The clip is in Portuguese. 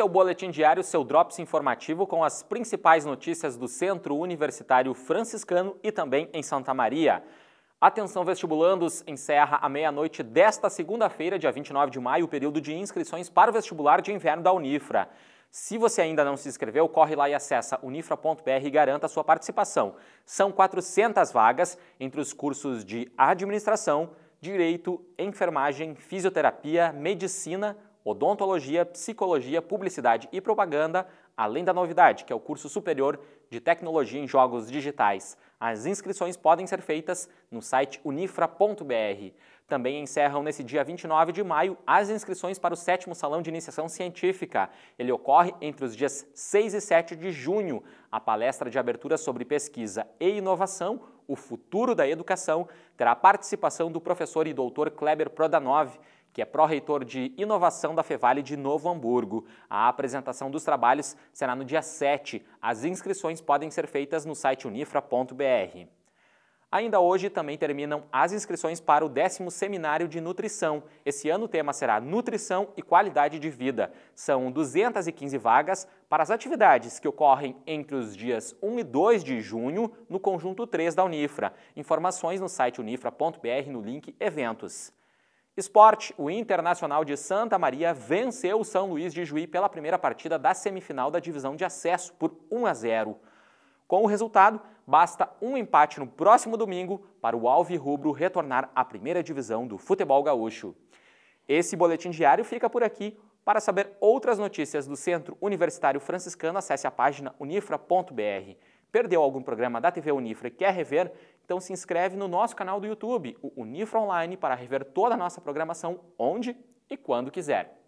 Esse é o Boletim Diário, seu Drops informativo com as principais notícias do Centro Universitário Franciscano e também em Santa Maria. Atenção vestibulandos, encerra à meia-noite desta segunda-feira, dia 29 de maio, o período de inscrições para o vestibular de inverno da Unifra. Se você ainda não se inscreveu, corre lá e acessa unifra.br e garanta sua participação. São 400 vagas entre os cursos de administração, direito, enfermagem, fisioterapia, medicina, odontologia, psicologia, publicidade e propaganda, além da novidade, que é o curso superior de tecnologia em jogos digitais. As inscrições podem ser feitas no site unifra.br. Também encerram nesse dia 29 de maio as inscrições para o sétimo Salão de Iniciação Científica. Ele ocorre entre os dias 6 e 7 de junho. A palestra de abertura sobre pesquisa e inovação o Futuro da Educação terá a participação do professor e doutor Kleber Prodanov, que é pró-reitor de Inovação da Fevale de Novo Hamburgo. A apresentação dos trabalhos será no dia 7. As inscrições podem ser feitas no site unifra.br. Ainda hoje também terminam as inscrições para o décimo seminário de nutrição. Esse ano o tema será Nutrição e Qualidade de Vida. São 215 vagas para as atividades que ocorrem entre os dias 1 e 2 de junho no conjunto 3 da Unifra. Informações no site unifra.br no link Eventos. Esporte, o Internacional de Santa Maria venceu o São Luís de Juí pela primeira partida da semifinal da divisão de acesso por 1 a 0. Com o resultado, Basta um empate no próximo domingo para o Alvirrubro retornar à primeira divisão do futebol gaúcho. Esse boletim diário fica por aqui. Para saber outras notícias do Centro Universitário Franciscano, acesse a página unifra.br. Perdeu algum programa da TV Unifra e quer rever? Então se inscreve no nosso canal do YouTube, o Unifra Online, para rever toda a nossa programação onde e quando quiser.